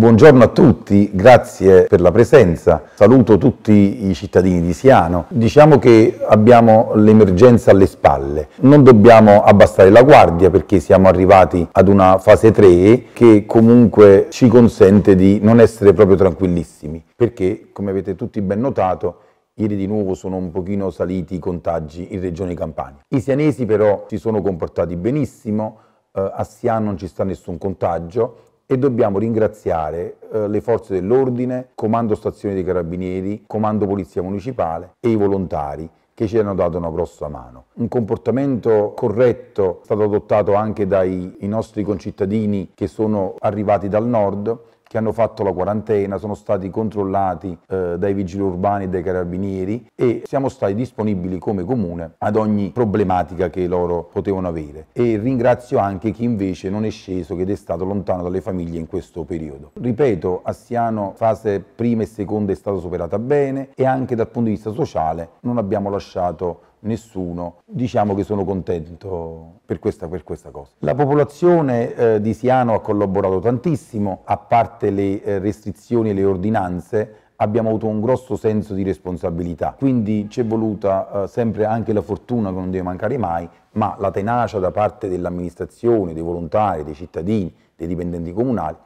Buongiorno a tutti, grazie per la presenza. Saluto tutti i cittadini di Siano. Diciamo che abbiamo l'emergenza alle spalle. Non dobbiamo abbassare la guardia perché siamo arrivati ad una fase 3 che comunque ci consente di non essere proprio tranquillissimi, perché come avete tutti ben notato Ieri di nuovo sono un pochino saliti i contagi in Regione Campania. I sianesi però si sono comportati benissimo, eh, a Siano non ci sta nessun contagio, e dobbiamo ringraziare eh, le forze dell'ordine, Comando Stazione dei Carabinieri, Comando Polizia Municipale e i volontari che ci hanno dato una grossa mano. Un comportamento corretto è stato adottato anche dai nostri concittadini che sono arrivati dal nord, che hanno fatto la quarantena, sono stati controllati eh, dai vigili urbani e dai carabinieri e siamo stati disponibili come comune ad ogni problematica che loro potevano avere. E ringrazio anche chi invece non è sceso, ed è stato lontano dalle famiglie in questo periodo. Ripeto, Assiano fase prima e seconda è stata superata bene e anche dal punto di vista sociale non abbiamo lasciato nessuno, diciamo che sono contento per questa, per questa cosa. La popolazione eh, di Siano ha collaborato tantissimo, a parte le eh, restrizioni e le ordinanze, abbiamo avuto un grosso senso di responsabilità, quindi ci è voluta eh, sempre anche la fortuna che non deve mancare mai, ma la tenacia da parte dell'amministrazione, dei volontari, dei cittadini, dei dipendenti comunali,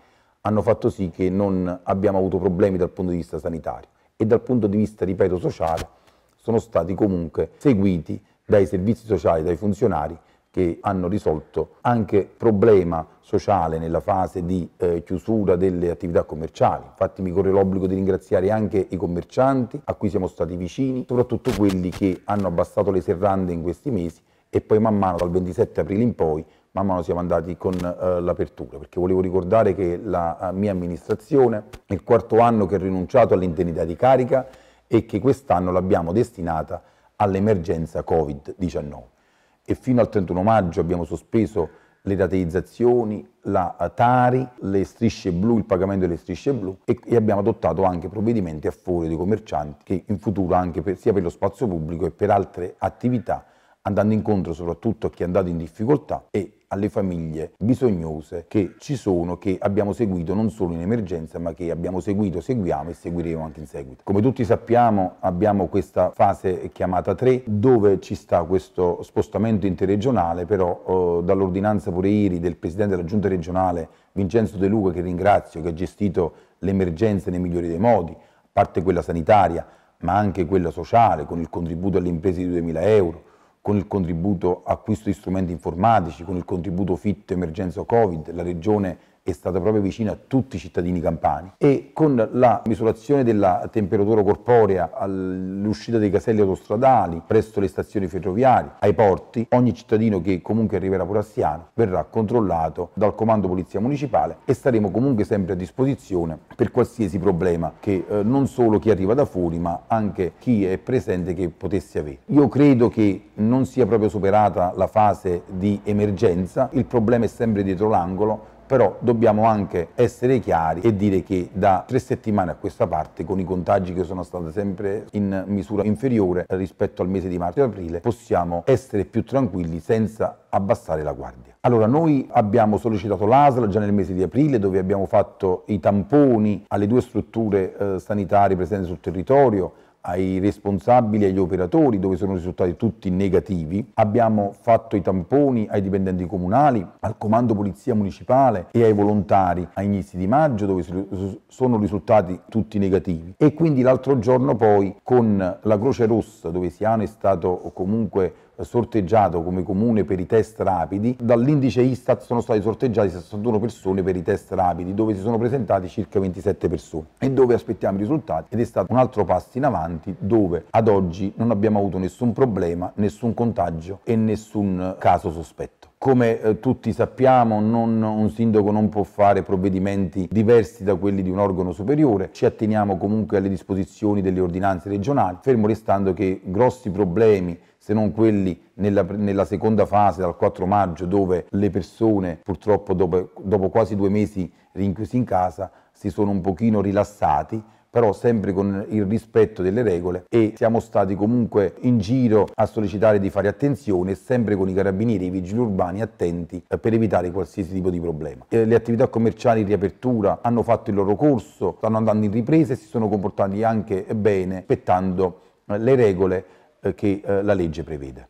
hanno fatto sì che non abbiamo avuto problemi dal punto di vista sanitario e dal punto di vista, ripeto, sociale sono stati comunque seguiti dai servizi sociali, dai funzionari che hanno risolto anche il problema sociale nella fase di eh, chiusura delle attività commerciali. Infatti mi corre l'obbligo di ringraziare anche i commercianti a cui siamo stati vicini, soprattutto quelli che hanno abbassato le serrande in questi mesi e poi man mano dal 27 aprile in poi man mano siamo andati con eh, l'apertura, perché volevo ricordare che la eh, mia amministrazione, nel quarto anno che ho rinunciato all'indennità di carica, e che quest'anno l'abbiamo destinata all'emergenza Covid-19. E fino al 31 maggio abbiamo sospeso le rateizzazioni, la Tari, le strisce blu, il pagamento delle strisce blu e, e abbiamo adottato anche provvedimenti a fuori dei commercianti che in futuro anche per, sia per lo spazio pubblico che per altre attività andando incontro soprattutto a chi è andato in difficoltà e alle famiglie bisognose che ci sono, che abbiamo seguito non solo in emergenza, ma che abbiamo seguito, seguiamo e seguiremo anche in seguito. Come tutti sappiamo, abbiamo questa fase chiamata 3, dove ci sta questo spostamento interregionale, però eh, dall'ordinanza pure ieri del Presidente della Giunta regionale, Vincenzo De Luca, che ringrazio, che ha gestito l'emergenza nei migliori dei modi, a parte quella sanitaria, ma anche quella sociale, con il contributo alle imprese di 2.000 euro, con il contributo acquisto di strumenti informatici, con il contributo FIT emergenza Covid, la Regione è stata proprio vicina a tutti i cittadini campani e con la misurazione della temperatura corporea all'uscita dei caselli autostradali, presso le stazioni ferroviarie, ai porti, ogni cittadino che comunque arriverà pure a Siano verrà controllato dal comando polizia municipale e saremo comunque sempre a disposizione per qualsiasi problema che eh, non solo chi arriva da fuori ma anche chi è presente che potesse avere. Io credo che non sia proprio superata la fase di emergenza, il problema è sempre dietro l'angolo però dobbiamo anche essere chiari e dire che da tre settimane a questa parte, con i contagi che sono stati sempre in misura inferiore rispetto al mese di marzo e aprile, possiamo essere più tranquilli senza abbassare la guardia. Allora, noi abbiamo sollecitato l'ASL già nel mese di aprile, dove abbiamo fatto i tamponi alle due strutture eh, sanitarie presenti sul territorio, ai responsabili, e agli operatori, dove sono risultati tutti negativi. Abbiamo fatto i tamponi ai dipendenti comunali, al comando polizia municipale e ai volontari a inizi di maggio, dove sono risultati tutti negativi. E quindi l'altro giorno poi con la Croce Rossa, dove Siano è stato comunque sorteggiato come comune per i test rapidi, dall'indice Istat sono stati sorteggiati 61 persone per i test rapidi, dove si sono presentati circa 27 persone e dove aspettiamo i risultati ed è stato un altro passo in avanti dove ad oggi non abbiamo avuto nessun problema, nessun contagio e nessun eh, caso sospetto. Come eh, tutti sappiamo, non, un sindaco non può fare provvedimenti diversi da quelli di un organo superiore, ci atteniamo comunque alle disposizioni delle ordinanze regionali, fermo restando che grossi problemi se non quelli nella, nella, seconda fase dal 4 maggio dove le persone purtroppo dopo, dopo quasi due mesi rinchiusi in casa si sono un pochino rilassati però sempre con il rispetto delle regole e siamo stati comunque in giro a sollecitare di fare attenzione sempre con i carabinieri e i vigili urbani attenti eh, per evitare qualsiasi tipo di problema. Eh, le attività commerciali in riapertura hanno fatto il loro corso, stanno andando in ripresa e si sono comportati anche bene rispettando eh, le regole eh, che eh, la legge prevede.